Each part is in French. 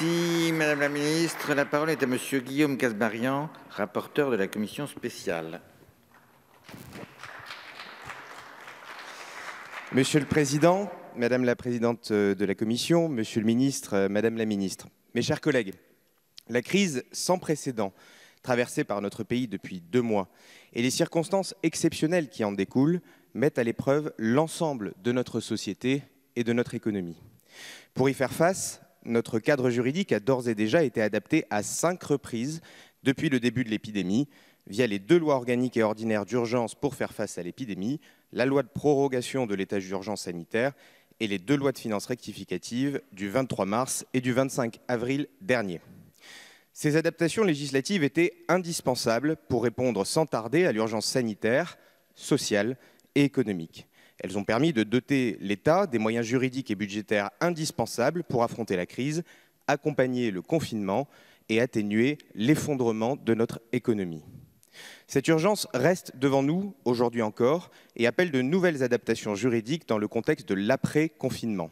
Merci, Madame la Ministre. La parole est à Monsieur Guillaume Casbarian, rapporteur de la Commission spéciale. Monsieur le Président, Madame la Présidente de la Commission, Monsieur le Ministre, Madame la Ministre, mes chers collègues, la crise sans précédent traversée par notre pays depuis deux mois et les circonstances exceptionnelles qui en découlent mettent à l'épreuve l'ensemble de notre société et de notre économie. Pour y faire face, notre cadre juridique a d'ores et déjà été adapté à cinq reprises depuis le début de l'épidémie, via les deux lois organiques et ordinaires d'urgence pour faire face à l'épidémie, la loi de prorogation de l'état d'urgence sanitaire et les deux lois de finances rectificatives du 23 mars et du 25 avril dernier. Ces adaptations législatives étaient indispensables pour répondre sans tarder à l'urgence sanitaire, sociale et économique. Elles ont permis de doter l'État des moyens juridiques et budgétaires indispensables pour affronter la crise, accompagner le confinement et atténuer l'effondrement de notre économie. Cette urgence reste devant nous aujourd'hui encore et appelle de nouvelles adaptations juridiques dans le contexte de l'après-confinement.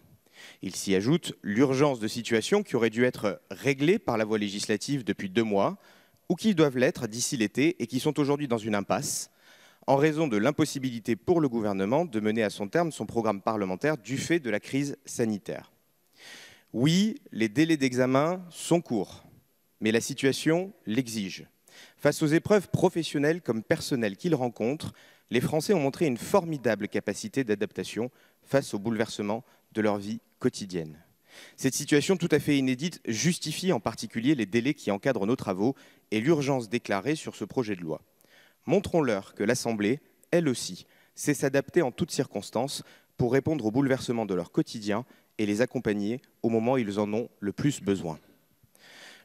Il s'y ajoute l'urgence de situations qui auraient dû être réglées par la voie législative depuis deux mois ou qui doivent l'être d'ici l'été et qui sont aujourd'hui dans une impasse, en raison de l'impossibilité pour le gouvernement de mener à son terme son programme parlementaire du fait de la crise sanitaire. Oui, les délais d'examen sont courts, mais la situation l'exige. Face aux épreuves professionnelles comme personnelles qu'ils rencontrent, les Français ont montré une formidable capacité d'adaptation face aux bouleversements de leur vie quotidienne. Cette situation tout à fait inédite justifie en particulier les délais qui encadrent nos travaux et l'urgence déclarée sur ce projet de loi. Montrons-leur que l'Assemblée, elle aussi, sait s'adapter en toutes circonstances pour répondre aux bouleversements de leur quotidien et les accompagner au moment où ils en ont le plus besoin.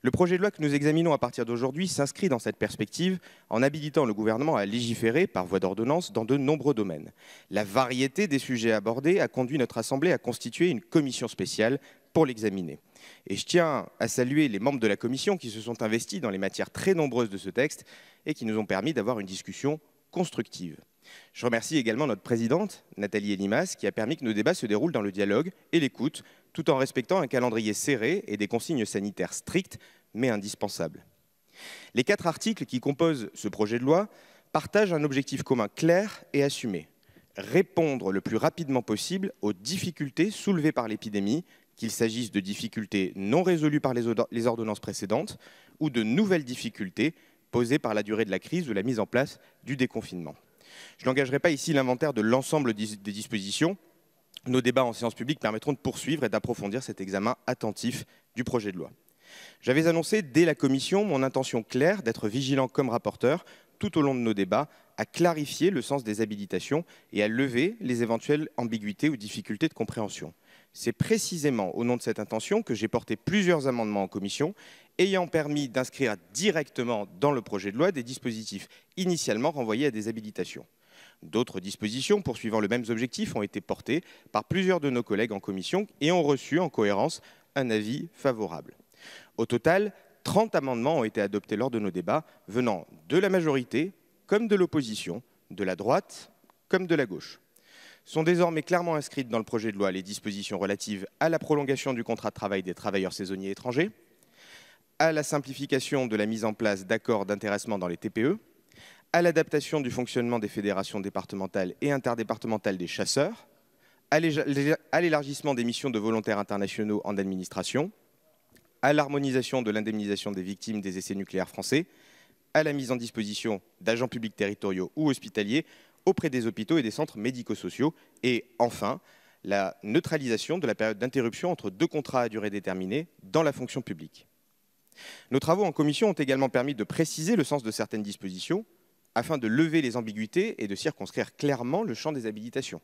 Le projet de loi que nous examinons à partir d'aujourd'hui s'inscrit dans cette perspective en habilitant le gouvernement à légiférer par voie d'ordonnance dans de nombreux domaines. La variété des sujets abordés a conduit notre Assemblée à constituer une commission spéciale pour l'examiner. Et je tiens à saluer les membres de la Commission qui se sont investis dans les matières très nombreuses de ce texte et qui nous ont permis d'avoir une discussion constructive. Je remercie également notre présidente, Nathalie Elimas, qui a permis que nos débats se déroulent dans le dialogue et l'écoute, tout en respectant un calendrier serré et des consignes sanitaires strictes, mais indispensables. Les quatre articles qui composent ce projet de loi partagent un objectif commun clair et assumé, répondre le plus rapidement possible aux difficultés soulevées par l'épidémie qu'il s'agisse de difficultés non résolues par les ordonnances précédentes ou de nouvelles difficultés posées par la durée de la crise ou la mise en place du déconfinement. Je n'engagerai pas ici l'inventaire de l'ensemble des dispositions. Nos débats en séance publique permettront de poursuivre et d'approfondir cet examen attentif du projet de loi. J'avais annoncé dès la commission mon intention claire d'être vigilant comme rapporteur tout au long de nos débats à clarifier le sens des habilitations et à lever les éventuelles ambiguïtés ou difficultés de compréhension. C'est précisément au nom de cette intention que j'ai porté plusieurs amendements en commission ayant permis d'inscrire directement dans le projet de loi des dispositifs initialement renvoyés à des habilitations. D'autres dispositions poursuivant le même objectif ont été portées par plusieurs de nos collègues en commission et ont reçu en cohérence un avis favorable. Au total, 30 amendements ont été adoptés lors de nos débats, venant de la majorité comme de l'opposition, de la droite comme de la gauche. Sont désormais clairement inscrites dans le projet de loi les dispositions relatives à la prolongation du contrat de travail des travailleurs saisonniers étrangers, à la simplification de la mise en place d'accords d'intéressement dans les TPE, à l'adaptation du fonctionnement des fédérations départementales et interdépartementales des chasseurs, à l'élargissement des missions de volontaires internationaux en administration, à l'harmonisation de l'indemnisation des victimes des essais nucléaires français, à la mise en disposition d'agents publics territoriaux ou hospitaliers auprès des hôpitaux et des centres médico-sociaux. Et enfin, la neutralisation de la période d'interruption entre deux contrats à durée déterminée dans la fonction publique. Nos travaux en commission ont également permis de préciser le sens de certaines dispositions afin de lever les ambiguïtés et de circonscrire clairement le champ des habilitations.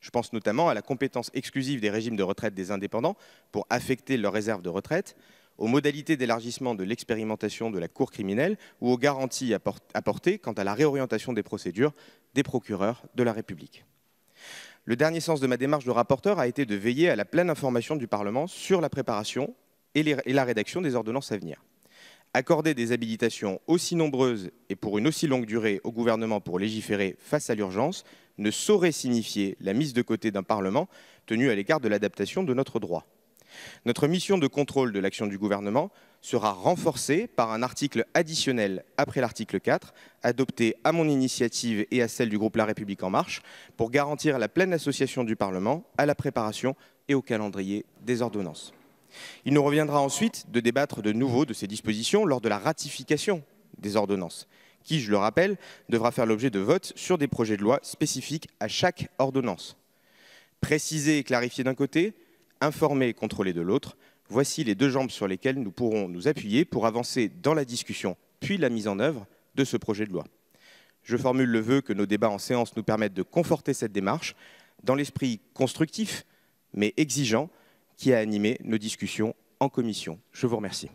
Je pense notamment à la compétence exclusive des régimes de retraite des indépendants pour affecter leurs réserves de retraite, aux modalités d'élargissement de l'expérimentation de la Cour criminelle ou aux garanties apportées quant à la réorientation des procédures des procureurs de la République. Le dernier sens de ma démarche de rapporteur a été de veiller à la pleine information du Parlement sur la préparation et, la rédaction des ordonnances à venir. Accorder des habilitations aussi nombreuses et pour une aussi longue durée au gouvernement pour légiférer face à l'urgence ne saurait signifier la mise de côté d'un Parlement tenu à l'écart de l'adaptation de notre droit. Notre mission de contrôle de l'action du gouvernement sera renforcée par un article additionnel après l'article 4, adopté à mon initiative et à celle du groupe La République en marche, pour garantir la pleine association du Parlement à la préparation et au calendrier des ordonnances. Il nous reviendra ensuite de débattre de nouveau de ces dispositions lors de la ratification des ordonnances, qui, je le rappelle, devra faire l'objet de votes sur des projets de loi spécifiques à chaque ordonnance. Préciser et clarifier d'un côté, Informés, et contrôlé de l'autre, voici les deux jambes sur lesquelles nous pourrons nous appuyer pour avancer dans la discussion puis la mise en œuvre de ce projet de loi. Je formule le vœu que nos débats en séance nous permettent de conforter cette démarche dans l'esprit constructif mais exigeant qui a animé nos discussions en commission. Je vous remercie.